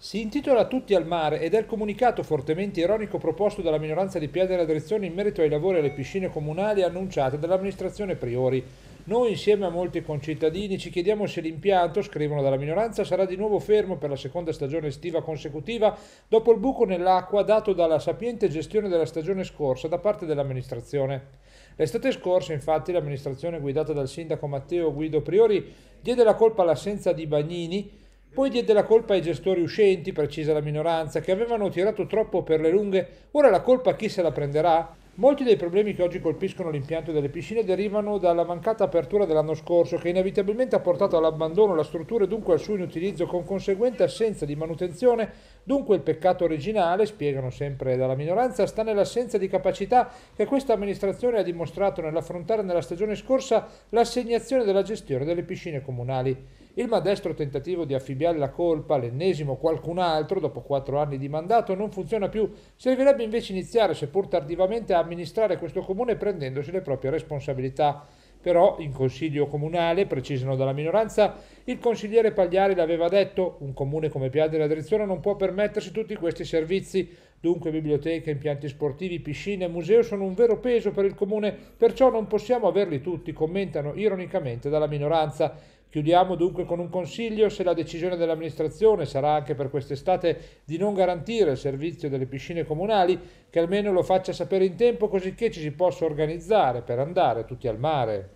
Si intitola Tutti al mare ed è il comunicato fortemente ironico proposto dalla minoranza di Pia della Direzione in merito ai lavori alle piscine comunali annunciate dall'amministrazione Priori. Noi insieme a molti concittadini ci chiediamo se l'impianto, scrivono dalla minoranza, sarà di nuovo fermo per la seconda stagione estiva consecutiva dopo il buco nell'acqua dato dalla sapiente gestione della stagione scorsa da parte dell'amministrazione. L'estate scorsa, infatti, l'amministrazione guidata dal sindaco Matteo Guido Priori diede la colpa all'assenza di bagnini poi diede la colpa ai gestori uscenti, precisa la minoranza, che avevano tirato troppo per le lunghe. Ora la colpa a chi se la prenderà? Molti dei problemi che oggi colpiscono l'impianto delle piscine derivano dalla mancata apertura dell'anno scorso, che inevitabilmente ha portato all'abbandono la struttura e dunque al suo inutilizzo, con conseguente assenza di manutenzione. Dunque il peccato originale, spiegano sempre dalla minoranza, sta nell'assenza di capacità che questa amministrazione ha dimostrato nell'affrontare nella stagione scorsa l'assegnazione della gestione delle piscine comunali. Il madestro tentativo di affibbiare la colpa all'ennesimo qualcun altro dopo quattro anni di mandato non funziona più. Servirebbe invece iniziare, seppur tardivamente, a amministrare questo comune prendendosi le proprie responsabilità. Però in consiglio comunale, precisano dalla minoranza, il consigliere Pagliari l'aveva detto, un comune come Piave della Drizzona non può permettersi tutti questi servizi Dunque biblioteche, impianti sportivi, piscine e museo sono un vero peso per il comune, perciò non possiamo averli tutti, commentano ironicamente dalla minoranza. Chiudiamo dunque con un consiglio se la decisione dell'amministrazione sarà anche per quest'estate di non garantire il servizio delle piscine comunali, che almeno lo faccia sapere in tempo così che ci si possa organizzare per andare tutti al mare.